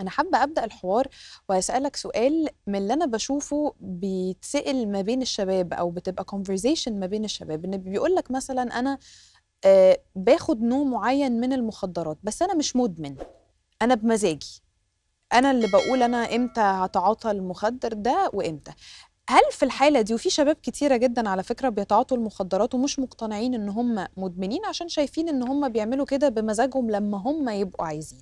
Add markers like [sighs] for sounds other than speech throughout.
أنا حابة أبدأ الحوار وأسألك سؤال من اللي أنا بشوفه بيتسأل ما بين الشباب أو بتبقى conversation ما بين الشباب إن بيقول لك مثلا أنا آه، باخد نوع معين من المخدرات بس أنا مش مدمن أنا بمزاجي أنا اللي بقول أنا إمتى هتعاطى المخدر ده وإمتى هل في الحاله دي وفي شباب كتيره جدا على فكره بيتعاطوا المخدرات ومش مقتنعين ان هم مدمنين عشان شايفين ان هم بيعملوا كده بمزاجهم لما هم يبقوا عايزين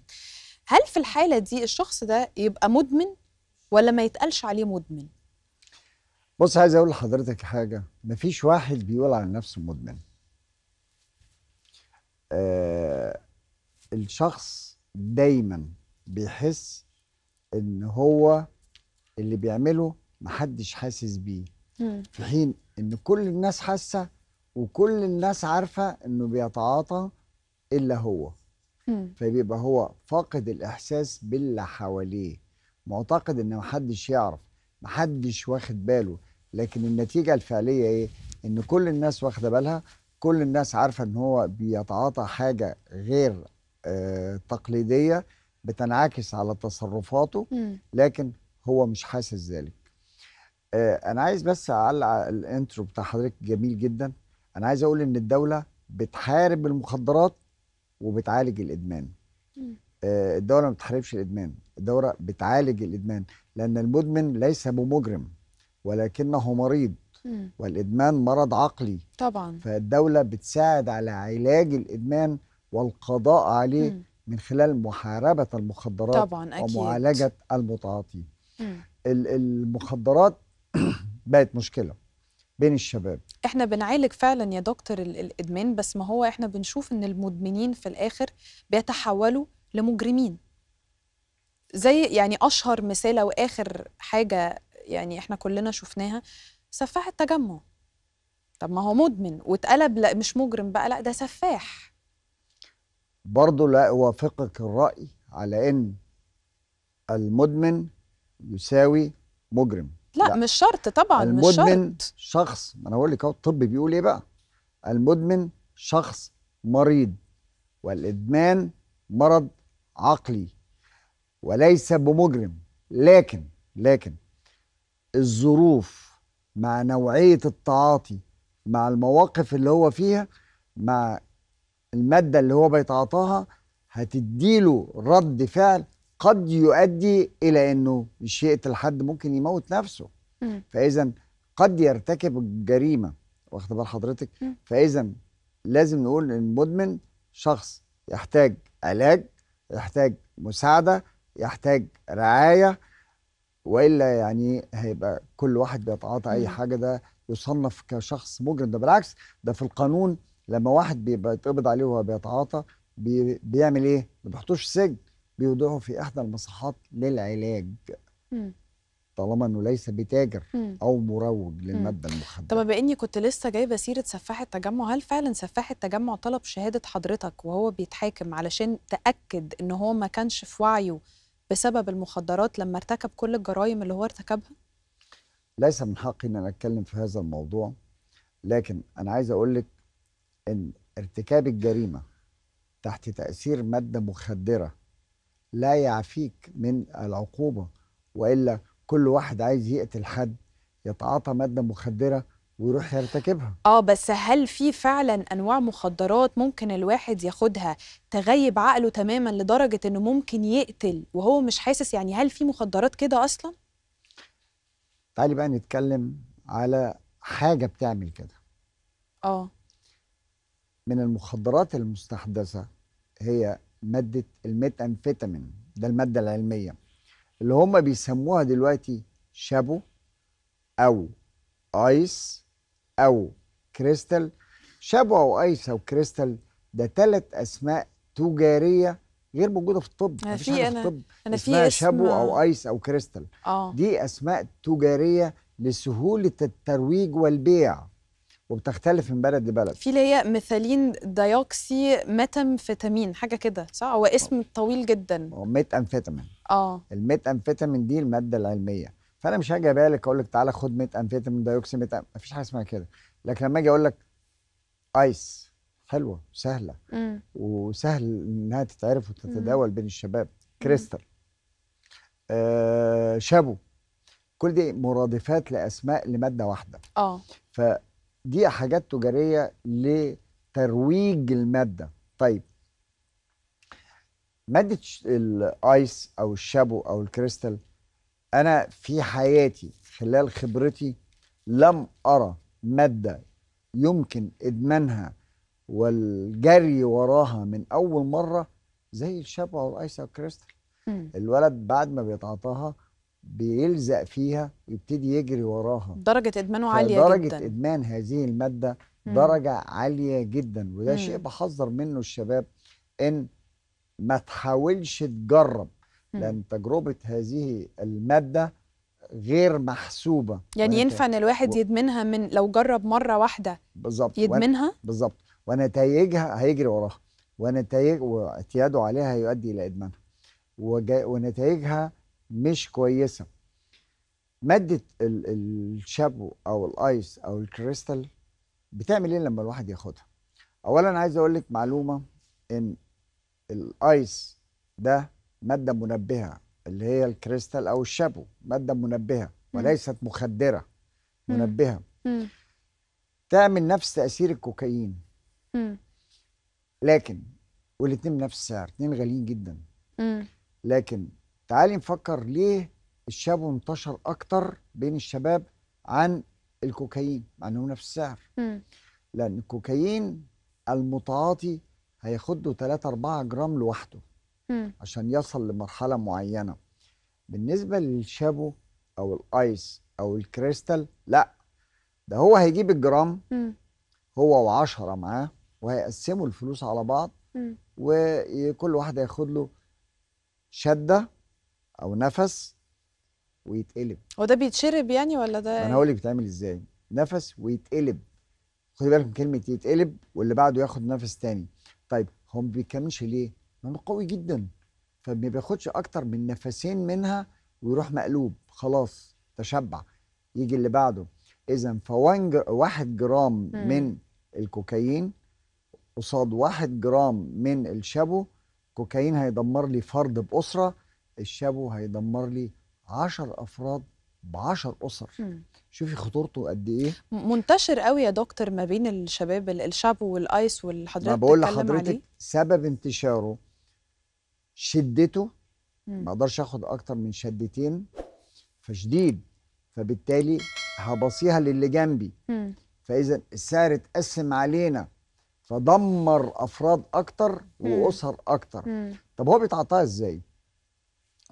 هل في الحاله دي الشخص ده يبقى مدمن ولا ما يتقالش عليه مدمن بص عايز اقول لحضرتك حاجه مفيش واحد بيقول عن نفسه مدمن آه الشخص دايما بيحس ان هو اللي بيعمله محدش حاسس بيه مم. في حين ان كل الناس حاسه وكل الناس عارفه انه بيتعاطى الا هو فبيبقى هو فاقد الاحساس باللي حواليه معتقد ان محدش يعرف محدش واخد باله لكن النتيجه الفعليه ايه ان كل الناس واخده بالها كل الناس عارفه ان هو بيتعاطى حاجه غير آه تقليديه بتنعكس على تصرفاته م. لكن هو مش حاسس ذلك آه انا عايز بس اعلق الانترو بتاع حضرتك جميل جدا انا عايز اقول ان الدوله بتحارب المخدرات وبتعالج الادمان آه، الدوله ما بتحاربش الادمان الدوله بتعالج الادمان لان المدمن ليس بمجرم ولكنه مريض والادمان مرض عقلي طبعا فالدوله بتساعد على علاج الادمان والقضاء عليه من خلال محاربه المخدرات طبعا أكيد. ومعالجه المتعاطي المخدرات [clears throat] بقت مشكله بين الشباب احنا بنعالج فعلا يا دكتور الادمان بس ما هو احنا بنشوف ان المدمنين في الاخر بيتحولوا لمجرمين زي يعني اشهر مثال او اخر حاجه يعني احنا كلنا شفناها سفاح التجمع طب ما هو مدمن واتقلب لا مش مجرم بقى لا ده سفاح برضه لا اوافقك الراي على ان المدمن يساوي مجرم لا, لا مش شرط طبعا مش شرط المدمن شخص ما انا بقول لك اهو الطب بيقول ايه بقى المدمن شخص مريض والادمان مرض عقلي وليس بمجرم لكن لكن الظروف مع نوعيه التعاطي مع المواقف اللي هو فيها مع الماده اللي هو بيتعاطاها هتديله رد فعل قد يؤدي الى انه شئت الحد ممكن يموت نفسه فاذا قد يرتكب الجريمه واخد بال حضرتك فاذا لازم نقول ان المدمن شخص يحتاج علاج يحتاج مساعده يحتاج رعايه والا يعني هيبقى كل واحد بيتعاطى اي حاجه ده يصنف كشخص مجرم ده بالعكس ده في القانون لما واحد بيبقى يتقبض عليه وهو بيتعاطى بيعمل ايه؟ ما بيحطوش سجن بيوضعه في إحدى المصحات للعلاج طالما انه ليس بتاجر مم. او مروج للماده المخدره طب بما اني كنت لسه جايبه سيره سفاح التجمع هل فعلا سفاح التجمع طلب شهاده حضرتك وهو بيتحاكم علشان تاكد ان هو ما كانش في وعيه بسبب المخدرات لما ارتكب كل الجرائم اللي هو ارتكبها ليس من حقي ان انا اتكلم في هذا الموضوع لكن انا عايز اقول لك ان ارتكاب الجريمه تحت تاثير ماده مخدره لا يعفيك من العقوبة وإلا كل واحد عايز يقتل حد يتعاطى مادة مخدرة ويروح يرتكبها اه بس هل في فعلا انواع مخدرات ممكن الواحد ياخدها تغيب عقله تماما لدرجه انه ممكن يقتل وهو مش حاسس يعني هل في مخدرات كده اصلا تعالي بقى نتكلم على حاجه بتعمل كده اه من المخدرات المستحدثه هي ماده الميتامفيتامين ده الماده العلميه اللي هم بيسموها دلوقتي شابو او ايس او كريستال شابو او ايس او كريستال ده ثلاث اسماء تجاريه غير موجوده في الطب أنا مفيش حاجه في الطب أنا اسمها اسم... شابو او ايس او كريستال أوه. دي اسماء تجاريه لسهوله الترويج والبيع وبتختلف من بلد لبلد في اللي هي ميثالين ديوكسي ميتامفيتامين حاجه كده صح هو اسم طويل جدا هو ميت امفيتامين اه الميت امفيتامين دي الماده العلميه فانا مش هاجي بالك اقول لك تعالى خد ميت امفيتامين ديوكسي ميت مفيش حاجه اسمها كده لكن لما اجي اقول لك ايس حلوه سهله مم. وسهل انها تتعرف وتتداول مم. بين الشباب كريستال آه شابو كل دي مرادفات لاسماء لماده واحده اه دي حاجات تجارية لترويج المادة طيب مادة الايس او الشابو او الكريستال انا في حياتي خلال خبرتي لم ارى مادة يمكن ادمانها والجري وراها من اول مرة زي الشابو او الايس او الكريستال الولد بعد ما بيتعاطاها بيلزق فيها ويبتدي يجري وراها درجة إدمانه عالية جدا درجة إدمان هذه المادة درجة عالية جدا وده مم. شيء بحذر منه الشباب إن ما تحاولش تجرب مم. لأن تجربة هذه المادة غير محسوبة يعني ينفع إن الواحد و... يدمنها من لو جرب مرة واحدة بالظبط يدمنها وأن... بالظبط ونتائجها هيجري وراها ونتائج واعتياده عليها هيؤدي إلى إدمانها وج... ونتائجها مش كويسه ماده الشابو او الايس او الكريستال بتعمل ايه لما الواحد ياخدها اولا عايز اقول لك معلومه ان الايس ده ماده منبهه اللي هي الكريستال او الشابو ماده منبهه وليست مخدره منبهه تعمل نفس تاثير الكوكايين لكن والاتنين نفس السعر اتنين غاليين جدا لكن تعالي نفكر ليه الشابو انتشر اكتر بين الشباب عن الكوكايين مع انه نفس السعر لان الكوكايين المتعاطي هياخد له 3 4 جرام لوحده م. عشان يصل لمرحله معينه بالنسبه للشابو او الايس او الكريستال لا ده هو هيجيب الجرام م. هو وعشرة معاه وهيقسموا الفلوس على بعض م. وكل واحد هياخد له شده او نفس ويتقلب هو ده بيتشرب يعني ولا ده انا هقول لك بيتعمل ازاي نفس ويتقلب خدي بالك من كلمه يتقلب واللي بعده ياخد نفس تاني طيب هو ما بيكملش ليه ما قوي جدا فما بياخدش اكتر من نفسين منها ويروح مقلوب خلاص تشبع يجي اللي بعده اذا واحد جرام مم. من الكوكايين قصاد واحد جرام من الشابو كوكايين هيدمر لي فرد باسره الشابو هيدمر لي 10 افراد ب 10 اسر شوفي خطورته قد ايه منتشر قوي يا دكتور ما بين الشباب الشابو والايس والحضرتك ما بقول لحضرتك علي. سبب انتشاره شدته ما اقدرش اخد اكتر من شدتين فشديد فبالتالي هبصيها للي جنبي فاذا السعر اتقسم علينا فدمر افراد اكتر واسر اكتر طب هو بيتعاطاها ازاي؟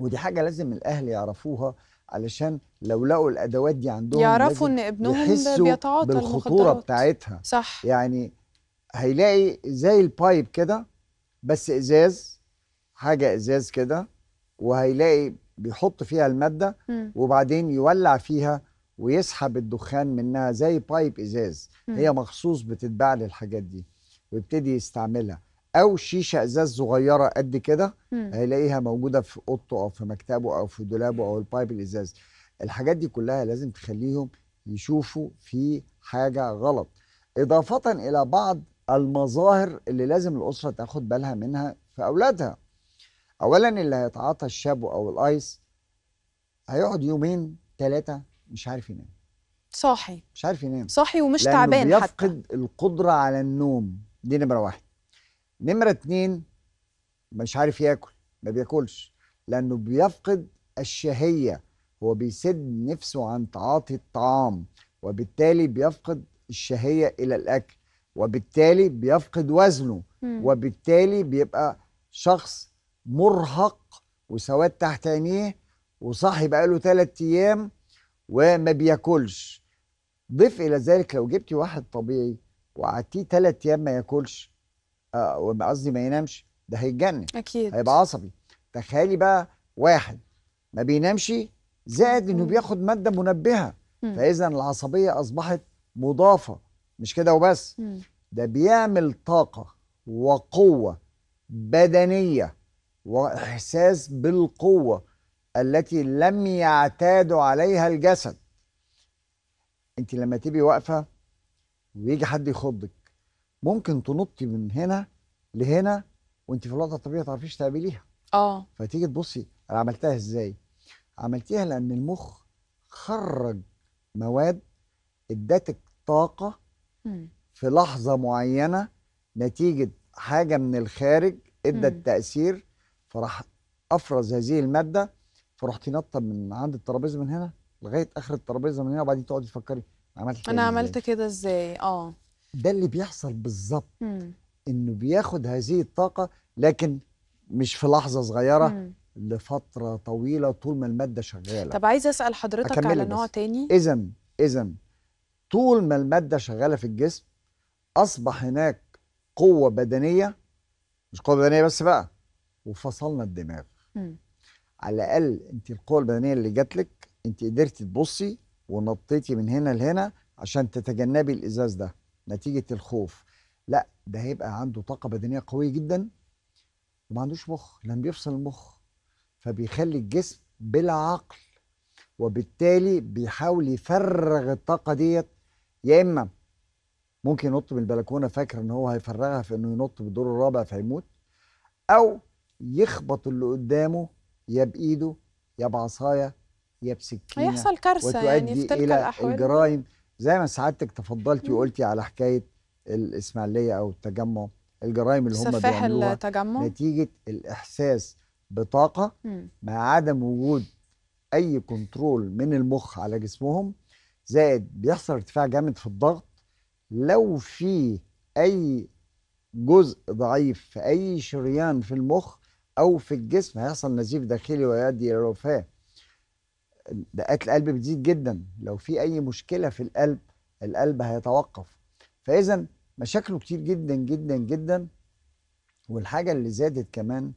ودي حاجه لازم الاهل يعرفوها علشان لو لقوا الادوات دي عندهم يعرفوا ان ابنهم بيتعاطى بالخطوره بتاعتها صح يعني هيلاقي زي البايب كده بس ازاز حاجه ازاز كده وهيلاقي بيحط فيها الماده م. وبعدين يولع فيها ويسحب الدخان منها زي بايب ازاز م. هي مخصوص بتتباع للحاجات دي ويبتدي يستعملها او شيشه ازاز صغيره قد كده هيلاقيها موجوده في اوضته او في مكتبه او في دولابه او البايب الازاز الحاجات دي كلها لازم تخليهم يشوفوا في حاجه غلط اضافه الى بعض المظاهر اللي لازم الاسره تاخد بالها منها في اولادها اولا اللي هيتعاطى الشابو او الايس هيقعد يومين ثلاثه مش عارف ينام صاحي مش عارف ينام صاحي ومش تعبان حتى بيفقد القدره على النوم دي نمره واحد نمرة اتنين مش عارف ياكل ما بياكلش لأنه بيفقد الشهية هو بيسد نفسه عن تعاطي الطعام وبالتالي بيفقد الشهية إلى الأكل وبالتالي بيفقد وزنه وبالتالي بيبقى شخص مرهق وسواد تحت عينيه وصاحي بقاله ثلاثة أيام وما بياكلش ضيف إلى ذلك لو جبتي واحد طبيعي وقعدتيه ثلاثة أيام ما ياكلش آه قصدي ما ينامش ده هيتجنن اكيد هيبقى عصبي تخيلي بقى واحد ما بينامش زائد انه بياخد ماده منبهه فاذا العصبيه اصبحت مضافه مش كده وبس ده بيعمل طاقه وقوه بدنيه واحساس بالقوه التي لم يعتاد عليها الجسد انت لما تبي واقفه ويجي حد يخضك ممكن تنطي من هنا لهنا وانت في الوضع الطبيعي ما تعرفيش تقابليها اه فتيجي تبصي انا عملتها ازاي عملتيها لان المخ خرج مواد ادتك طاقه م. في لحظه معينه نتيجه حاجه من الخارج ادت تاثير فراح افرز هذه الماده فرحتي نطه من عند الترابيزه من هنا لغايه اخر الترابيزه من هنا وبعدين تقعدي تفكري عملت انا عملت كده ازاي اه ده اللي بيحصل بالظبط انه بياخد هذه الطاقه لكن مش في لحظه صغيره مم. لفتره طويله طول ما الماده شغاله طب عايز اسال حضرتك على نوع بس. تاني اذا اذا طول ما الماده شغاله في الجسم اصبح هناك قوه بدنيه مش قوه بدنيه بس بقى وفصلنا الدماغ مم. على الاقل انت القوه البدنيه اللي جات لك انت قدرتي تبصي ونطيتي من هنا لهنا عشان تتجنبي الازاز ده نتيجه الخوف لا ده هيبقى عنده طاقه بدنيه قويه جدا وما عندوش مخ لان بيفصل المخ فبيخلي الجسم بلا عقل وبالتالي بيحاول يفرغ الطاقه ديت يا اما ممكن ينط من البلكونه فاكر ان هو هيفرغها في انه ينط بالدور الرابع فيموت او يخبط اللي قدامه يا بايده يا بعصايه يا بسكينه هيحصل كارثه يعني في تلك الاحوال الجرائم زي ما سعادتك تفضلتي وقلتي على حكايه الاسماعيليه او التجمع الجرائم اللي هم بيعملوها التجمع. نتيجه الاحساس بطاقه مع عدم وجود اي كنترول من المخ على جسمهم زائد بيحصل ارتفاع جامد في الضغط لو في اي جزء ضعيف في اي شريان في المخ او في الجسم هيحصل نزيف داخلي ويؤدي الى الوفاه دقات القلب بتزيد جدا لو في اي مشكله في القلب القلب هيتوقف فاذا مشاكله كتير جدا جدا جدا والحاجه اللي زادت كمان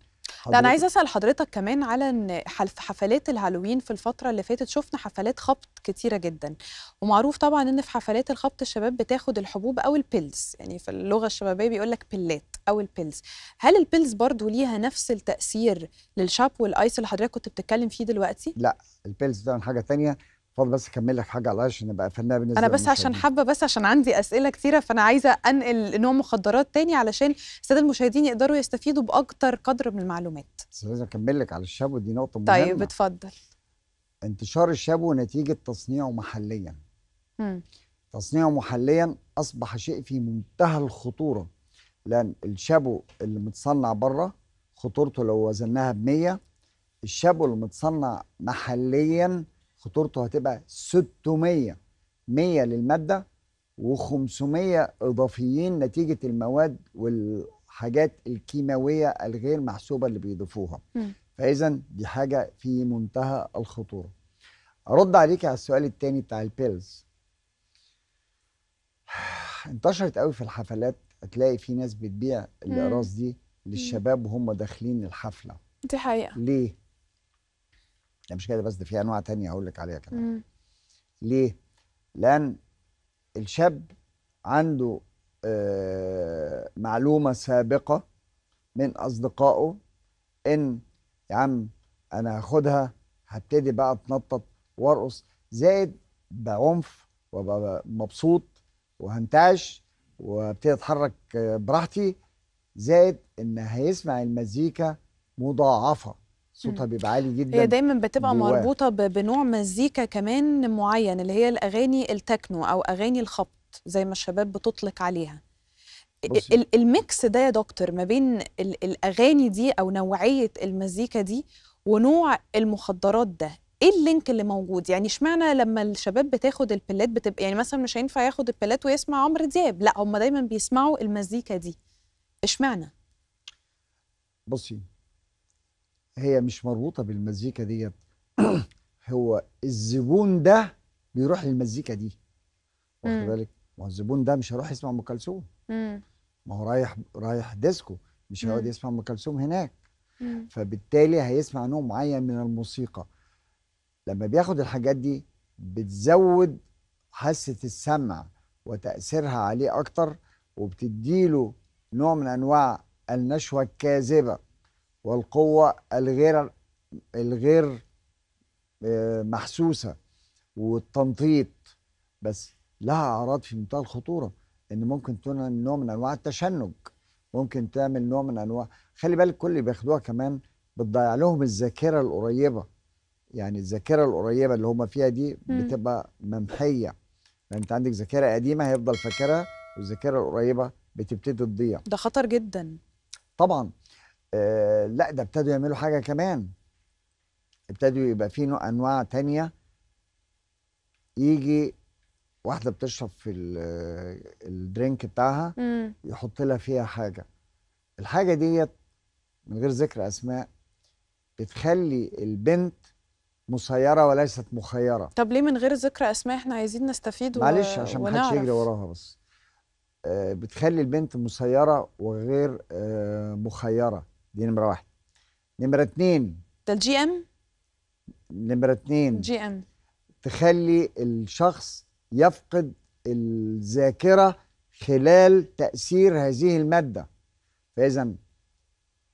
لا انا عايزه اسال حضرتك كمان على ان حفلات الهالوين في الفتره اللي فاتت شفنا حفلات خبط كتيره جدا ومعروف طبعا ان في حفلات الخبط الشباب بتاخد الحبوب او البيلز يعني في اللغه الشبابيه بيقول لك بيلات او البيلز هل البيلز برضو ليها نفس التاثير للشاب والايس اللي حضرتك كنت بتتكلم فيه دلوقتي لا البيلز ده حاجه تانية اتفضل بس اكمل لك حاجه على عشان نبقى فنانه بالنسبه انا بس عشان حابه بس عشان عندي اسئله كثيره فانا عايزه انقل نوع مخدرات تاني علشان الساده المشاهدين يقدروا يستفيدوا باكتر قدر من المعلومات بس لازم اكمل لك على الشابو ودي نقطه مهمه طيب اتفضل انتشار الشابو نتيجه تصنيعه محليا م. تصنيعه محليا اصبح شيء في منتهى الخطوره لان الشابو اللي متصنع بره خطورته لو وزناها ب 100 الشابو اللي متصنع محليا خطورته هتبقى 600 100 للماده و500 اضافيين نتيجه المواد والحاجات الكيماويه الغير محسوبه اللي بيضيفوها فاذا دي حاجه في منتهى الخطوره ارد عليك على السؤال الثاني بتاع البيلز [sighs] انتشرت قوي في الحفلات هتلاقي في ناس بتبيع الاقراص دي للشباب وهم داخلين الحفله دي حقيقه ليه؟ لا يعني مش كده بس ده في انواع تانية هقول لك عليها كمان ليه؟ لان الشاب عنده آه معلومه سابقه من اصدقائه ان يا عم انا هاخدها هبتدي بقى اتنطط وارقص زائد بعنف وابقى مبسوط وهنتعش وابتدي اتحرك براحتي زائد ان هيسمع المزيكا مضاعفه صوتها بيبقى عالي جدا هي دايما بتبقى جواه. مربوطه بنوع مزيكا كمان معين اللي هي الاغاني التكنو او اغاني الخبط زي ما الشباب بتطلق عليها بصي. الميكس ده يا دكتور ما بين الاغاني دي او نوعيه المزيكا دي ونوع المخدرات ده ايه اللينك اللي موجود يعني اشمعنى لما الشباب بتاخد البلات بتبقى يعني مثلا مش هينفع ياخد البلات ويسمع عمرو دياب لا هم دايما بيسمعوا المزيكا دي اشمعنى بصي هي مش مربوطه بالمزيكا ديت [clears throat] هو الزبون ده بيروح للمزيكا دي واخد بالك ما هو الزبون ده مش هيروح يسمع ام كلثوم ما هو رايح رايح ديسكو مش هيقعد يسمع ام كلثوم هناك فبالتالي هيسمع نوع معين من الموسيقى لما بياخد الحاجات دي بتزود حاسة السمع وتأثيرها عليه أكتر وبتديله نوع من أنواع النشوة الكاذبة والقوة الغير الغير آه، محسوسة والتنطيط بس لها أعراض في منتهى الخطورة إن ممكن تعمل نوع من أنواع التشنج ممكن تعمل نوع من أنواع خلي بالك كل اللي بياخدوها كمان بتضيع لهم الذاكرة القريبة يعني الذاكره القريبه اللي هم فيها دي بتبقى ممحيه فانت يعني انت عندك ذاكره قديمه هيفضل فاكرها والذاكره القريبه بتبتدي تضيع ده خطر جدا طبعا آه لا ده ابتدوا يعملوا حاجه كمان ابتدوا يبقى في نوع انواع تانية يجي واحده بتشرب في الدرينك بتاعها مم. يحط لها فيها حاجه الحاجه ديت من غير ذكر اسماء بتخلي البنت مسيره وليست مخيره طب ليه من غير ذكر اسماء احنا عايزين نستفيد معلش و... عشان ما حدش يجري وراها بس آه، بتخلي البنت مسيره وغير آه، مخيره دي نمره واحد نمره اتنين ده الجي ام نمره اتنين جي ام تخلي الشخص يفقد الذاكره خلال تاثير هذه الماده فاذا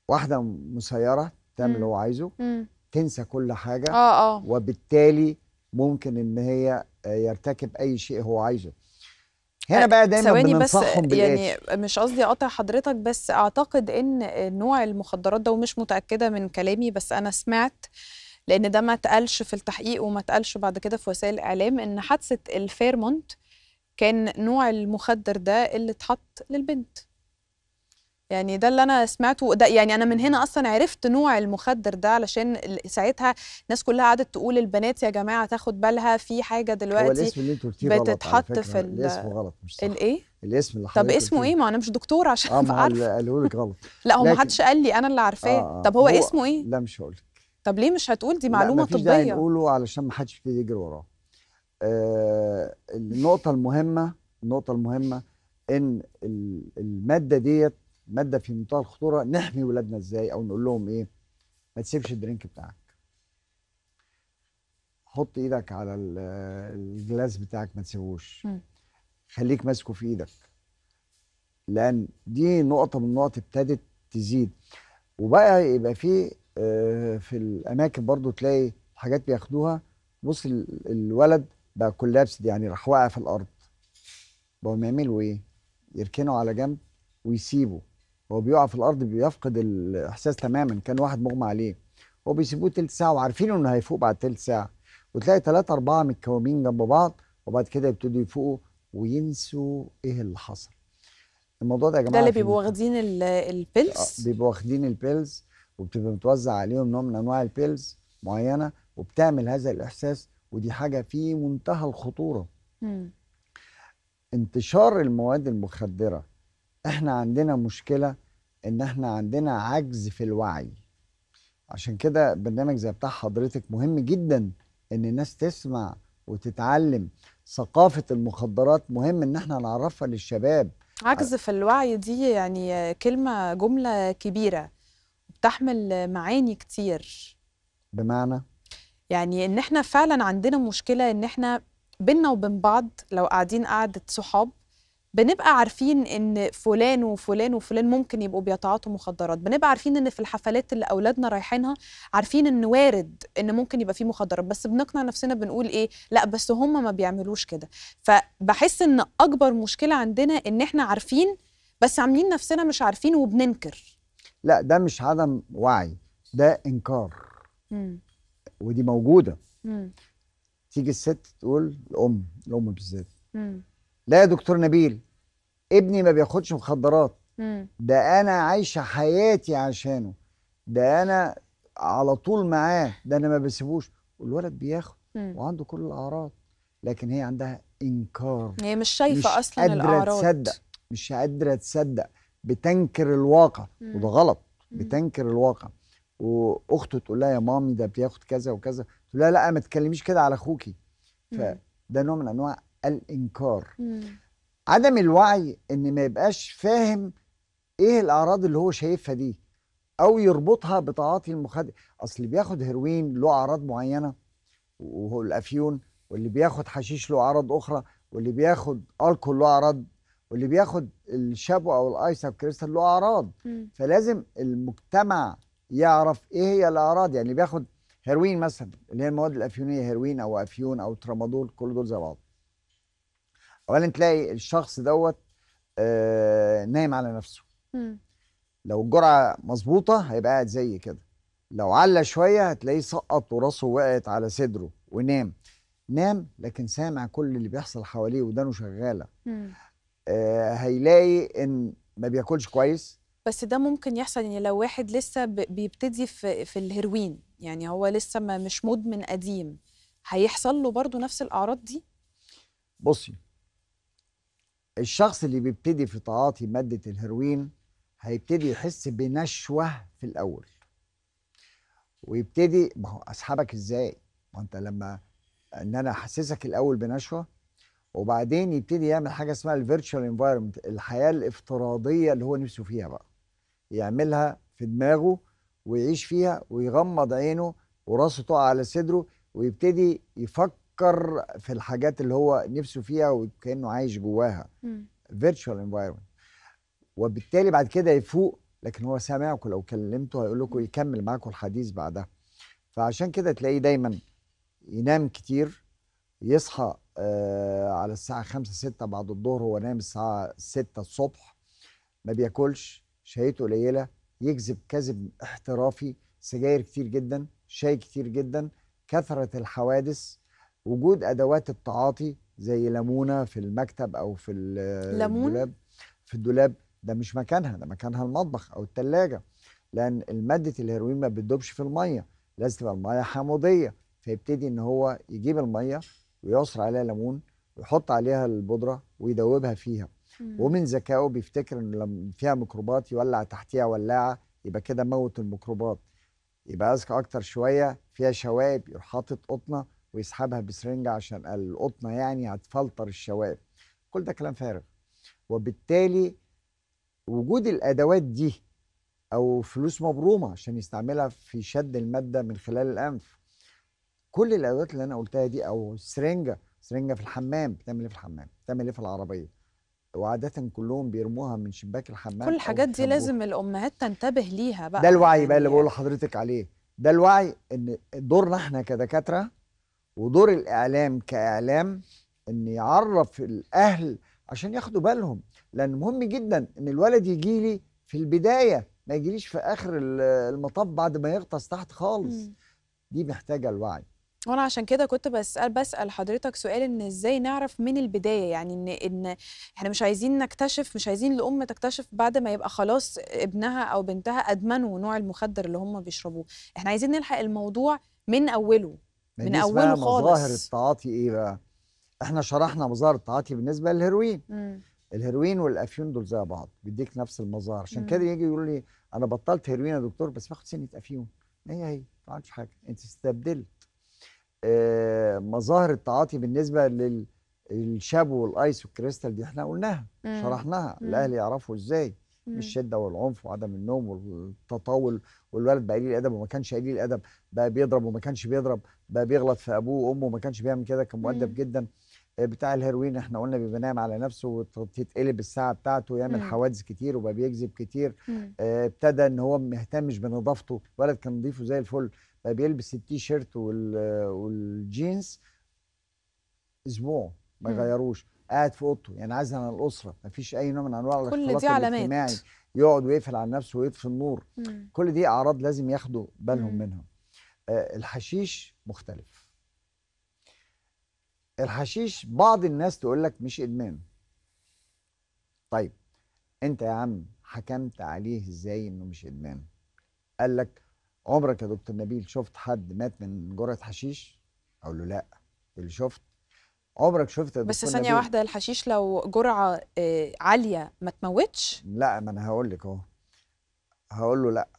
واحده مسيره تعمل اللي هو عايزه مم. تنسى كل حاجه اه اه وبالتالي ممكن ان هي يرتكب اي شيء هو عايزه هنا بقى دايما ثواني بس يعني مش قصدي اقطع حضرتك بس اعتقد ان نوع المخدرات ده ومش متاكده من كلامي بس انا سمعت لان ده ما اتقالش في التحقيق وما اتقالش بعد كده في وسائل الاعلام ان حادثه الفيرمونت كان نوع المخدر ده اللي اتحط للبنت يعني ده اللي انا سمعته ده يعني انا من هنا اصلا عرفت نوع المخدر ده علشان ساعتها الناس كلها قعدت تقول البنات يا جماعه تاخد بالها في حاجه دلوقتي هو الاسم اللي انت قلتيه بتتحط في الاسم غلط مش صح الايه الاسم اللي طب اسمه ايه ما انا مش دكتور عشان آه [laughs] اللي قالوا لك غلط [laughs] لا هو ما حدش قال لي انا اللي عارفاه آه،, آه طب هو, هو اسمه ايه لا مش هقول لك طب ليه مش هتقول دي معلومه طبيه لا مفيش نقوله علشان ما حدش يبتدي يجري وراه آه النقطه المهمه النقطه المهمه ان الماده ديت ماده في منتهى الخطوره نحمي ولادنا ازاي او نقول لهم ايه ما تسيبش الدرينك بتاعك حط ايدك على الجلاس بتاعك ما تسيبوش خليك ماسكه في ايدك لان دي نقطه من النقط ابتدت تزيد وبقى يبقى في آه، في الاماكن برضو تلاقي حاجات بياخدوها بص الولد بقى كولابس يعني راح واقع في الارض بقوا يعملوا ايه يركنوا على جنب ويسيبوا هو بيقع في الارض بيفقد الاحساس تماما كان واحد مغمى عليه وبيسيبوه تلت ساعه وعارفين انه هيفوق بعد تلت ساعه وتلاقي ثلاثة أربعة متكومين جنب بعض وبعد كده يبتدوا يفوقوا وينسوا إيه اللي حصل الموضوع ده يا جماعة ده اللي آه، بيبقوا واخدين البيلز بيبقوا واخدين البيلز وبتبقى متوزع عليهم نوع من أنواع البيلز معينة وبتعمل هذا الإحساس ودي حاجة في منتهى الخطورة م. انتشار المواد المخدرة احنا عندنا مشكله ان احنا عندنا عجز في الوعي عشان كده برنامج زي بتاع حضرتك مهم جدا ان الناس تسمع وتتعلم ثقافه المخدرات مهم ان احنا نعرفها للشباب عجز في الوعي دي يعني كلمه جمله كبيره بتحمل معاني كتير بمعنى يعني ان احنا فعلا عندنا مشكله ان احنا بينا وبين بعض لو قاعدين قعده صحاب بنبقى عارفين ان فلان وفلان وفلان ممكن يبقوا بيتعاطوا مخدرات بنبقى عارفين ان في الحفلات اللي اولادنا رايحينها عارفين ان وارد ان ممكن يبقى فيه مخدرات بس بنقنع نفسنا بنقول ايه لا بس هم ما بيعملوش كده فبحس ان اكبر مشكله عندنا ان احنا عارفين بس عاملين نفسنا مش عارفين وبننكر لا ده مش عدم وعي ده انكار مم. ودي موجوده مم. تيجي الست تقول الام الام بالذات لا يا دكتور نبيل ابني ما بياخدش مخدرات ده انا عايشه حياتي عشانه ده انا على طول معاه ده انا ما بسيبوش والولد بياخد وعنده كل الاعراض لكن هي عندها انكار هي مش شايفه مش اصلا قادرة الاعراض تصدق مش قادره تصدق بتنكر الواقع مم. وده غلط بتنكر الواقع واخته تقول لها يا مامي ده بياخد كذا وكذا تقول لها لا ما تكلميش كده على اخوكي فده نوع من انواع الانكار مم. عدم الوعي ان ما يبقاش فاهم ايه الاعراض اللي هو شايفها دي او يربطها بتعاطي المخدر اصل بياخد هيروين له اعراض معينه وهو الافيون واللي بياخد حشيش له اعراض اخرى واللي بياخد الكول له اعراض واللي بياخد الشابو او الايس او كريستال له اعراض فلازم المجتمع يعرف ايه هي الاعراض يعني بياخد هيروين مثلا اللي هي المواد الافيونيه هيروين او افيون او ترامادول كل دول زي بعض اولا تلاقي الشخص دوت آه نايم على نفسه م. لو الجرعه مظبوطه هيبقى قاعد زي كده لو على شويه هتلاقيه سقط وراسه وقعت على صدره ونام نام لكن سامع كل اللي بيحصل حواليه ودانه شغاله آه هيلاقي ان ما بياكلش كويس بس ده ممكن يحصل يعني لو واحد لسه بيبتدي في في الهيروين يعني هو لسه ما مش مدمن قديم هيحصل له برضه نفس الاعراض دي بصي الشخص اللي بيبتدي في تعاطي مادة الهيروين هيبتدي يحس بنشوة في الأول ويبتدي ما هو أسحبك إزاي؟ ما أنت لما إن أنا أحسسك الأول بنشوة وبعدين يبتدي يعمل حاجة اسمها الفيرتشوال انفايرمنت الحياة الافتراضية اللي هو نفسه فيها بقى يعملها في دماغه ويعيش فيها ويغمض عينه وراسه تقع على صدره ويبتدي يفكر بيفكر في الحاجات اللي هو نفسه فيها وكانه عايش جواها فيرتشوال انفايرمنت وبالتالي بعد كده يفوق لكن هو سامعكم لو كلمته هيقول لكم يكمل معاكم الحديث بعدها فعشان كده تلاقيه دايما ينام كتير يصحى آه على الساعة 5 6 بعد الظهر هو نام الساعة 6 الصبح ما بياكلش شهيته قليلة يكذب كذب احترافي سجاير كتير جدا شاي كتير جدا كثرة الحوادث وجود ادوات التعاطي زي ليمونه في المكتب او في الدولاب في الدولاب ده مش مكانها ده مكانها المطبخ او الثلاجه لان ماده الهيروين ما بتدوبش في الميه لازم تبقى الميه حموضيه فيبتدي ان هو يجيب الميه ويعصر عليها ليمون ويحط عليها البودره ويدوبها فيها مم. ومن ذكائه بيفتكر ان لما فيها ميكروبات يولع تحتيها ولاعه يبقى كده موت الميكروبات يبقى اذكى اكتر شويه فيها شوائب يروح حاطط قطنه ويسحبها بسرنجة عشان القطنة يعني هتفلتر الشوايب كل ده كلام فارغ وبالتالي وجود الأدوات دي أو فلوس مبرومة عشان يستعملها في شد المادة من خلال الأنف كل الأدوات اللي أنا قلتها دي أو سرنجة سرنجة في الحمام بتعمل إيه في الحمام بتعمل إيه في العربية وعادة كلهم بيرموها من شباك الحمام كل الحاجات دي لازم الأمهات تنتبه ليها بقى ده الوعي بقى اللي يعني. بقول لحضرتك عليه ده الوعي إن دورنا إحنا كدكاترة ودور الاعلام كاعلام ان يعرف الاهل عشان ياخدوا بالهم لان مهم جدا ان الولد يجي لي في البدايه ما يجيليش في اخر المطاف بعد ما يغطس تحت خالص دي محتاجه الوعي وانا عشان كده كنت بسال بسال حضرتك سؤال ان ازاي نعرف من البدايه يعني ان ان احنا مش عايزين نكتشف مش عايزين الام تكتشف بعد ما يبقى خلاص ابنها او بنتها ادمنوا نوع المخدر اللي هم بيشربوه احنا عايزين نلحق الموضوع من اوله من اول خالص مظاهر التعاطي ايه بقى؟ احنا شرحنا مظاهر التعاطي بالنسبه للهيروين مم. الهيروين والافيون دول زي بعض بيديك نفس المظاهر عشان كده يجي يقول لي انا بطلت هيروين يا دكتور بس باخد سنه افيون هي إيه هي ما عملتش حاجه انت استبدلت آه مظاهر التعاطي بالنسبه للشابو والايس والكريستال دي احنا قلناها مم. شرحناها مم. الاهل يعرفوا ازاي بالشده والعنف وعدم النوم والتطاول والولد بقى قليل ادب وما كانش قليل ادب بقى بيضرب وما كانش بيضرب بقى بيغلط في ابوه وامه وما كانش بيعمل كده كان مؤدب جدا آه، بتاع الهيروين احنا قلنا بيبقى نايم على نفسه وتتقلب الساعه بتاعته ويعمل حوادث كتير وبقى بيكذب كتير آه، ابتدى ان هو مهتمش بنظافته الولد كان نظيفه زي الفل بقى بيلبس التيشيرت والجينز اسبوع ما يغيروش قاعد في اوضته يعني عايز على الاسره مفيش اي نوع من انواع الاختلاط الاجتماعي يقعد ويقفل على نفسه ويطفي النور مم. كل دي اعراض لازم ياخدوا بالهم منها آه، الحشيش مختلف الحشيش بعض الناس تقول لك مش ادمان طيب انت يا عم حكمت عليه ازاي انه مش ادمان قال لك عمرك يا دكتور نبيل شفت حد مات من جرعه حشيش اقول له لا اللي شفت عمرك شفت بس ثانيه واحده الحشيش لو جرعه آه، عاليه ما تموتش لا ما انا هقول لك اهو هقول له لا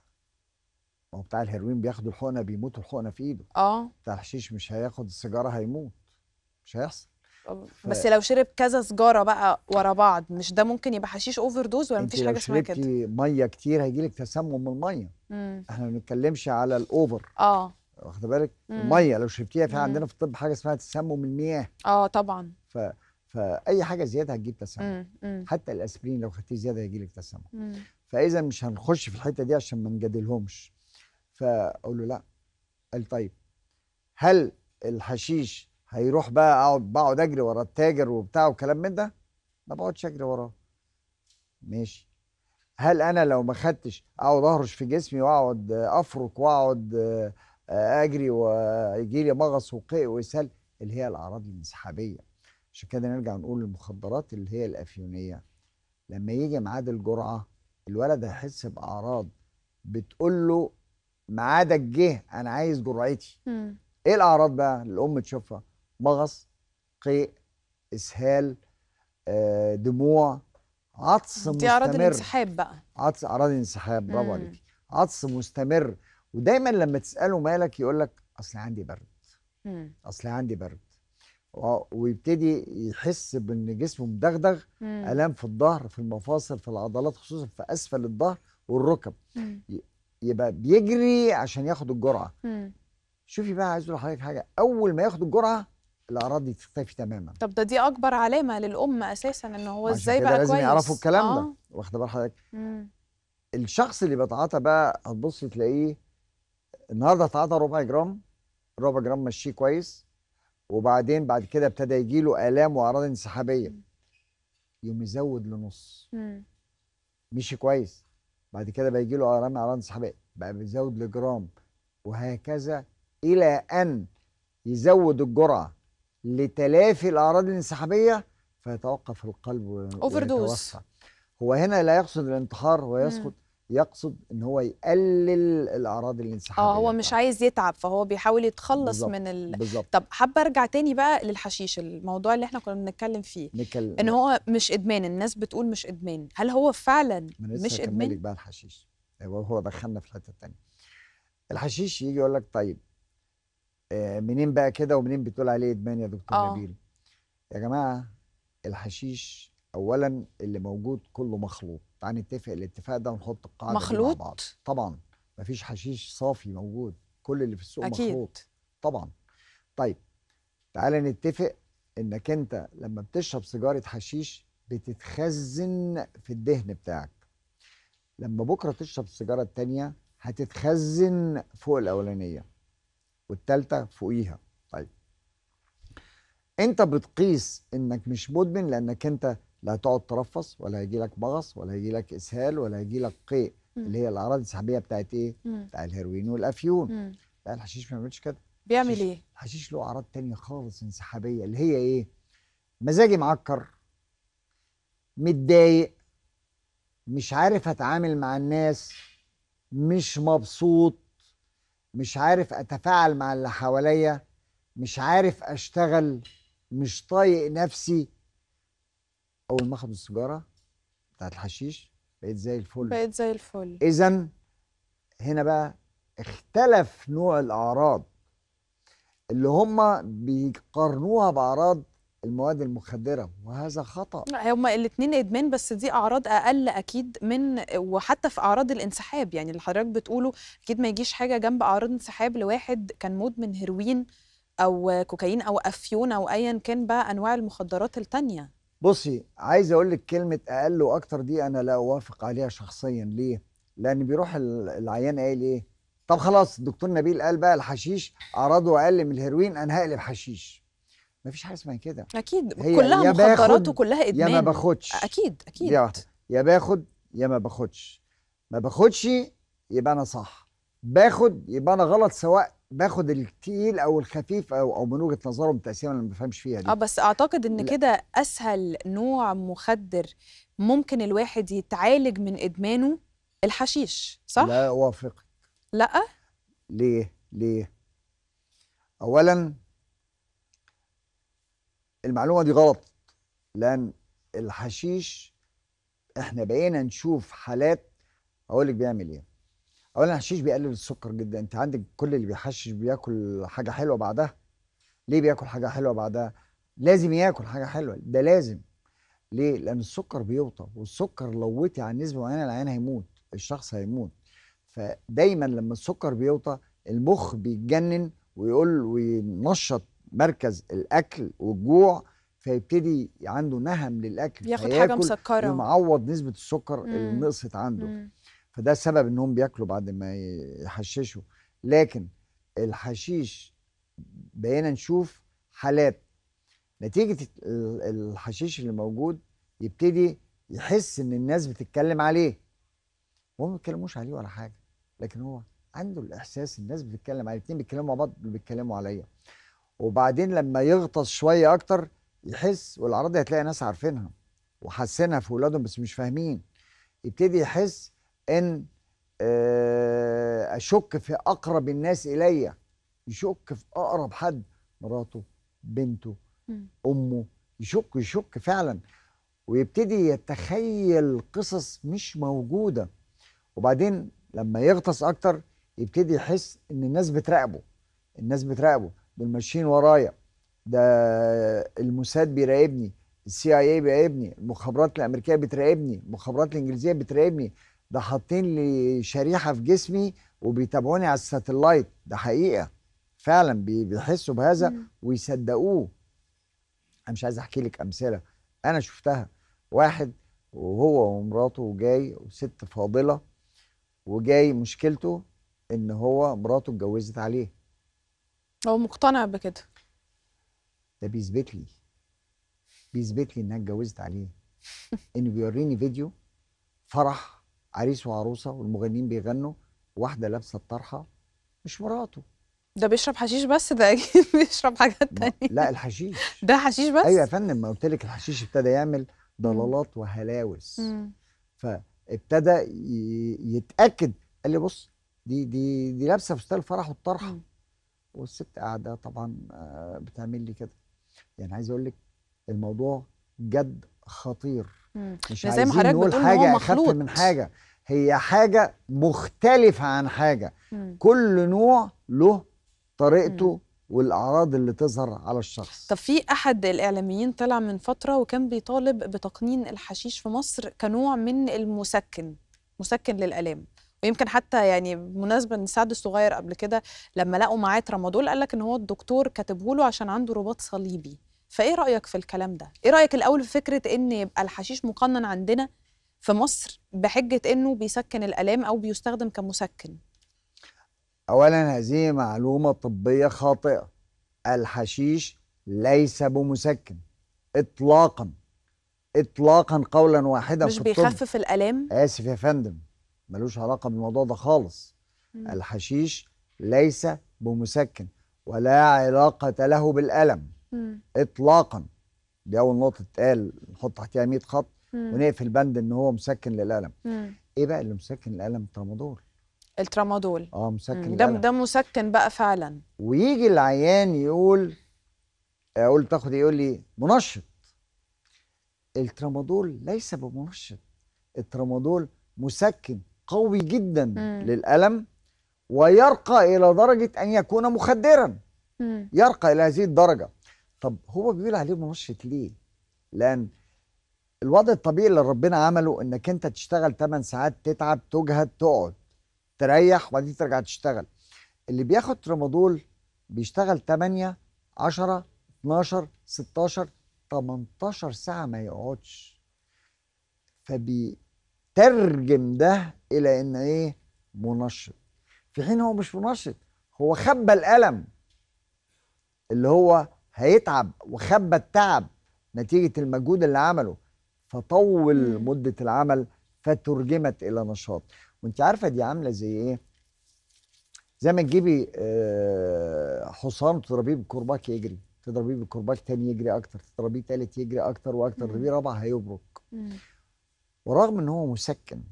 ما هو بتاع الهيروين بياخد الحقنه بيموت الحقنه في ايده اه بتاع الحشيش مش هياخد السيجاره هيموت مش هيحصل ف... بس لو شرب كذا سجارة بقى ورا بعض مش ده ممكن يبقى حشيش اوفر دوز ولا مفيش حاجه اسمها كده؟ انت لو شربتي ميه كتير هيجيلك تسمم من الميه مم. احنا ما بنتكلمش على الاوفر اه واخد بالك الميه لو شربتيها في عندنا في الطب حاجه اسمها تسمم المياه اه طبعا ف فاي حاجه زياده هتجيب تسمم حتى الاسبرين لو خدتيه زياده هيجي لك تسمم فاذا مش هنخش في الحته دي عشان ما نجادلهمش فاقول له لا قال طيب هل الحشيش هيروح بقى اقعد بقعد اجري ورا التاجر وبتاع وكلام من ده ما بقعدش اجري وراه ماشي هل انا لو ما خدتش اقعد اهرش في جسمي واقعد افرك واقعد اجري ويجي لي مغص وقيء واسهال اللي هي الاعراض الانسحابيه عشان كده نرجع نقول المخدرات اللي هي الافيونيه لما يجي ميعاد الجرعه الولد هيحس باعراض بتقول له ميعادك جه انا عايز جرعتي ايه الاعراض بقى اللي الام تشوفها مغص قيء اسهال آه، دموع عطس دي مستمر دي اعراض الانسحاب بقى عطس اعراض الانسحاب برافو عليكي عطس مستمر ودايما لما تساله مالك يقول لك اصل عندي برد اصل عندي برد ويبتدي يحس بان جسمه مدغدغ الام في الظهر في المفاصل في العضلات خصوصا في اسفل الظهر والركب يبقى بيجري عشان ياخد الجرعه شوفي بقى عايز اقول لحضرتك حاجه اول ما ياخد الجرعه الاعراض دي تختفي تماما طب ده دي اكبر علامه للام اساسا ان هو ازاي بقى لازم كويس لازم يعرفوا الكلام آه. ده واخده بال حضرتك الشخص اللي بيتعاطى بقى هتبص تلاقيه النهارده اتعطى ربع جرام ربع جرام مشيه كويس وبعدين بعد كده ابتدى يجي له الام واعراض انسحابيه يقوم يزود لنص مشي كويس بعد كده بيجي له الام اعراض انسحابيه بقى بيزود لجرام وهكذا الى ان يزود الجرعه لتلافي الاعراض الانسحابيه فيتوقف القلب اوفر دوز هو هنا لا يقصد الانتحار ويسقط يقصد ان هو يقلل الاعراض الانسحابيه اه هو مش عايز يتعب فهو بيحاول يتخلص بالزبط. من ال... بالزبط. طب حابه ارجع تاني بقى للحشيش الموضوع اللي احنا كنا بنتكلم فيه نتكلم ان هو مش ادمان الناس بتقول مش ادمان هل هو فعلا مش ادمان بقى الحشيش هو دخلنا في الحته الثانيه الحشيش يجي يقول لك طيب آه، منين بقى كده ومنين بتقول عليه ادمان يا دكتور آه. نبيل يا جماعه الحشيش اولا اللي موجود كله مخلوط تعال نتفق الاتفاق ده ونحط القاعده مخلوط مع بعض طبعا مفيش حشيش صافي موجود كل اللي في السوق أكيد. مخلوط طبعا طيب تعالى نتفق انك انت لما بتشرب سيجاره حشيش بتتخزن في الدهن بتاعك لما بكره تشرب السيجاره التانيه هتتخزن فوق الاولانيه والتالته فوقيها طيب انت بتقيس انك مش مدمن لانك انت لا تقعد ترفص ولا هيجي لك بغص ولا هيجي لك اسهال ولا هيجي لك قيء اللي هي الاعراض السحابيه بتاعت ايه؟ بتاع الهيروين والافيون لا الحشيش ما بيعملش كده بيعمل ايه؟ الحشيش له اعراض تانية خالص انسحابيه اللي هي ايه؟ مزاجي معكر متضايق مش عارف اتعامل مع الناس مش مبسوط مش عارف اتفاعل مع اللي حواليا مش عارف اشتغل مش طايق نفسي اول ما اخذ السيجاره بتاعت الحشيش بقيت زي الفل بقيت زي الفل اذا هنا بقى اختلف نوع الاعراض اللي هم بيقارنوها باعراض المواد المخدره وهذا خطا هما الاثنين ادمان بس دي اعراض اقل اكيد من وحتى في اعراض الانسحاب يعني اللي حضرتك بتقوله اكيد ما يجيش حاجه جنب اعراض انسحاب لواحد كان مدمن هيروين او كوكايين او افيون او ايا كان بقى انواع المخدرات التانيه بصي عايز اقول لك كلمه اقل واكتر دي انا لا اوافق عليها شخصيا ليه لان بيروح العيان قايل ايه طب خلاص الدكتور نبيل قال بقى الحشيش اعراضه اقل من الهيروين انا هقلب حشيش ما فيش حاجه اسمها كده اكيد كلها مخدرات وكلها ادمان يا ما باخدش اكيد اكيد يا باخد يا ما باخدش ما باخدش يبقى انا صح باخد يبقى انا غلط سواء باخد التقيل او الخفيف او او من وجهه نظرهم تقسيمه انا ما بفهمش فيها دي اه بس اعتقد ان كده اسهل نوع مخدر ممكن الواحد يتعالج من ادمانه الحشيش صح؟ لا اوافقك لا ليه؟ ليه؟ اولا المعلومه دي غلط لان الحشيش احنا بقينا نشوف حالات اقول لك بيعمل ايه اولا الحشيش بيقلل السكر جدا انت عندك كل اللي بيحشش بياكل حاجه حلوه بعدها ليه بياكل حاجه حلوه بعدها لازم ياكل حاجه حلوه ده لازم ليه لان السكر بيوطى والسكر لو وطي عن نسبه معينه العيان هيموت الشخص هيموت فدايما لما السكر بيوطى المخ بيتجنن ويقول وينشط مركز الاكل والجوع فيبتدي عنده نهم للاكل بياخد حاجه مسكره ومعوض نسبه السكر مم. اللي نقصت عنده مم. فده سبب انهم بياكلوا بعد ما يحششوا لكن الحشيش بقينا نشوف حالات نتيجه الحشيش اللي موجود يبتدي يحس ان الناس بتتكلم عليه وهم ما بيتكلموش عليه ولا حاجه لكن هو عنده الاحساس الناس بتتكلم عليه الاثنين بيتكلموا مع بعض بيتكلموا عليا وبعدين لما يغطس شويه اكتر يحس والاعراض دي هتلاقي ناس عارفينها وحاسينها في اولادهم بس مش فاهمين يبتدي يحس ان آه، اشك في اقرب الناس الي يشك في اقرب حد مراته بنته امه يشك يشك فعلا ويبتدي يتخيل قصص مش موجوده وبعدين لما يغطس اكتر يبتدي يحس ان الناس بتراقبه الناس بتراقبه دول ماشيين ورايا ده الموساد بيراقبني السي اي اي بيراقبني المخابرات الامريكيه بتراقبني المخابرات الانجليزيه بتراقبني ده حاطين لي شريحه في جسمي وبيتابعوني على الساتلايت ده حقيقه فعلا بيحسوا بهذا ويصدقوه انا مش عايز احكي لك امثله انا شفتها واحد وهو ومراته وجاي وست فاضله وجاي مشكلته ان هو مراته اتجوزت عليه هو مقتنع بكده ده بيثبت لي بيثبت لي انها اتجوزت عليه [laughs] انه بيوريني فيديو فرح عريس وعروسه والمغنيين بيغنوا واحده لابسه الطرحه مش مراته ده بيشرب حشيش بس ده اكيد [laughs] بيشرب حاجات تانية لا الحشيش ده حشيش بس ايوه يا فندم ما قلت لك الحشيش ابتدى يعمل ضلالات وهلاوس فابتدى يتاكد قال لي بص دي دي دي لابسه فستان الفرح والطرحه والست قاعده طبعا آه، بتعمل لي كده يعني عايز اقول لك الموضوع جد خطير مش يعني زي ما حضرتك بتقول حاجه هو مخلوط. من حاجه هي حاجه مختلفه عن حاجه مم. كل نوع له طريقته مم. والاعراض اللي تظهر على الشخص طب في احد الاعلاميين طلع من فتره وكان بيطالب بتقنين الحشيش في مصر كنوع من المسكن مسكن للالام ويمكن حتى يعني بمناسبه ان سعد الصغير قبل كده لما لقوا معاه ترامادول قال لك ان هو الدكتور كاتبه له عشان عنده رباط صليبي فايه رايك في الكلام ده ايه رايك الاول في فكره ان يبقى الحشيش مقنن عندنا في مصر بحجه انه بيسكن الالام او بيستخدم كمسكن اولا هذه معلومه طبيه خاطئه الحشيش ليس بمسكن اطلاقا اطلاقا قولا واحدا مش في بيخفف الالام اسف يا فندم ملوش علاقه بالموضوع ده خالص م. الحشيش ليس بمسكن ولا علاقه له بالالم مم. اطلاقا دي اول نقطه تتقال نحط تحتها 100 خط ونقفل بند ان هو مسكن للالم مم. ايه بقى اللي مسكن للالم ترامادول الترامادول اه مسكن ده ده مسكن بقى فعلا ويجي العيان يقول آه، اقول تاخد إيه؟ يقول لي منشط الترامادول ليس بمنشط الترامادول مسكن قوي جدا مم. للالم ويرقى الى درجه ان يكون مخدرا مم. يرقى الى هذه الدرجه طب هو بيقول عليه منشط ليه؟ لأن الوضع الطبيعي اللي ربنا عمله إنك أنت تشتغل 8 ساعات تتعب تجهد تقعد تريح وبعدين ترجع تشتغل اللي بياخد ترامادول بيشتغل 8 10 12 16 18 ساعة ما يقعدش فبيترجم ده إلى إن إيه منشط في حين هو مش منشط هو خبى الألم اللي هو هيتعب وخبى التعب نتيجة المجهود اللي عمله فطول مم. مدة العمل فترجمت إلى نشاط وانت عارفة دي عاملة زي ايه زي ما تجيبي آه، حصان تضربيه بالكرباك يجري تضربيه بالكرباج تاني يجري اكتر تضربيه تالت يجري اكتر واكتر تضربيه رابع هيبرك ورغم ان هو مسكن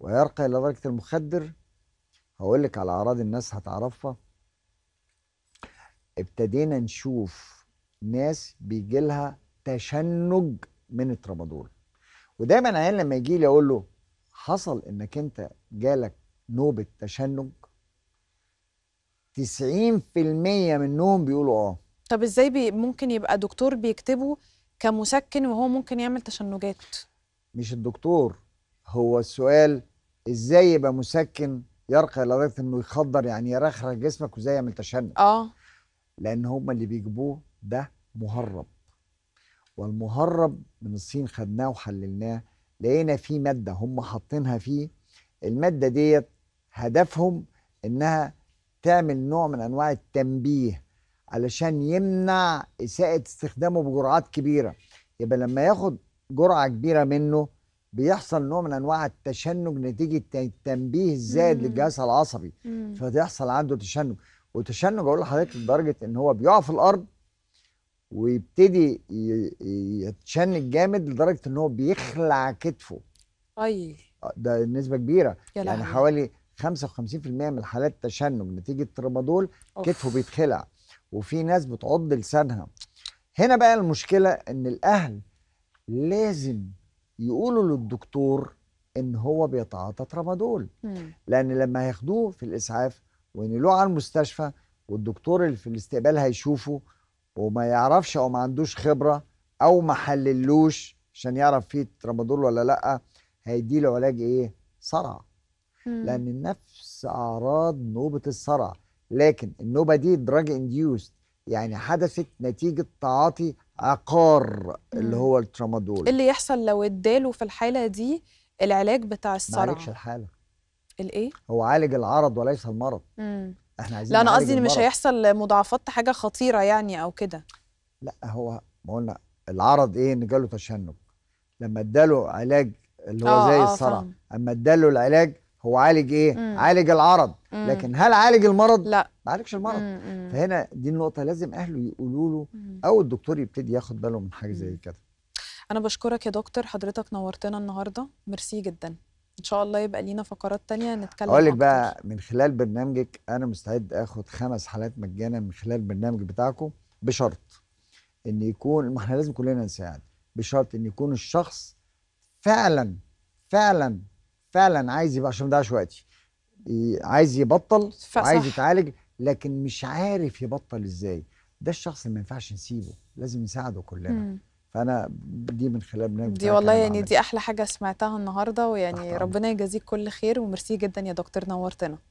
ويرقى الى درجه المخدر هقول لك على اعراض الناس هتعرفها ابتدينا نشوف ناس بيجي لها تشنج من الترامادول ودايما عيان لما يجي لي اقول له حصل انك انت جالك نوبه تشنج 90% منهم بيقولوا اه طب ازاي بي ممكن يبقى دكتور بيكتبه كمسكن وهو ممكن يعمل تشنجات مش الدكتور هو السؤال ازاي يبقى مسكن يرقى لدرجه انه يخدر يعني يرخرخ جسمك وازاي يعمل تشنج اه لان هم اللي بيجيبوه ده مهرب والمهرب من الصين خدناه وحللناه لقينا فيه ماده هم حاطينها فيه الماده ديت هدفهم انها تعمل نوع من انواع التنبيه علشان يمنع اساءه استخدامه بجرعات كبيره يبقى لما ياخد جرعه كبيره منه بيحصل نوع من انواع التشنج نتيجه التنبيه الزائد للجهاز العصبي فتحصل عنده تشنج وتشنج اقول لحضرتك لدرجه ان هو بيقع في الارض ويبتدي يتشنج جامد لدرجه ان هو بيخلع كتفه طيب. اي آه، ده نسبه كبيره يعني حوالي 55% من الحالات التشنج نتيجه ترامادول كتفه بيتخلع وفي ناس بتعض لسانها هنا بقى المشكله ان الاهل لازم يقولوا للدكتور ان هو بيتعاطى ترامادول لان لما هياخدوه في الاسعاف وينقلوه على المستشفى والدكتور اللي في الاستقبال هيشوفه وما يعرفش او ما عندوش خبره او ما حللوش عشان يعرف فيه ترامادول ولا لا هيدي له علاج ايه صرع لان نفس اعراض نوبه الصرع لكن النوبه دي دراج انديوست يعني حدثت نتيجه تعاطي عقار اللي هو الترامادول اللي يحصل لو اداله في الحاله دي العلاج بتاع الصرع ما الحاله الايه هو عالج العرض وليس المرض مم. احنا عايزين لا انا قصدي ان مش هيحصل مضاعفات حاجه خطيره يعني او كده لا هو ما قلنا العرض ايه ان جاله تشنج لما اداله علاج اللي هو آه زي آه الصرع اما اداله العلاج هو عالج ايه مم. عالج العرض مم. لكن هل عالج المرض لا ما عالجش المرض مم. فهنا دي النقطه لازم اهله يقولوا له او الدكتور يبتدي ياخد باله من حاجه مم. زي كده انا بشكرك يا دكتور حضرتك نورتنا النهارده ميرسي جدا ان شاء الله يبقى لينا فقرات تانية نتكلم اقول لك بقى من خلال برنامجك انا مستعد اخد خمس حالات مجانا من خلال البرنامج بتاعكم بشرط ان يكون ما احنا لازم كلنا نساعد بشرط ان يكون الشخص فعلا فعلا فعلا عايز يبقى عشان ده وقتي عايز يبطل عايز يتعالج لكن مش عارف يبطل ازاي ده الشخص اللي ما ينفعش نسيبه لازم نساعده كلنا مم. فانا دي من خلال البرنامج دي والله يعني دي احلى حاجه سمعتها النهارده ويعني ربنا يجازيك كل خير وميرسي جدا يا دكتور نورتنا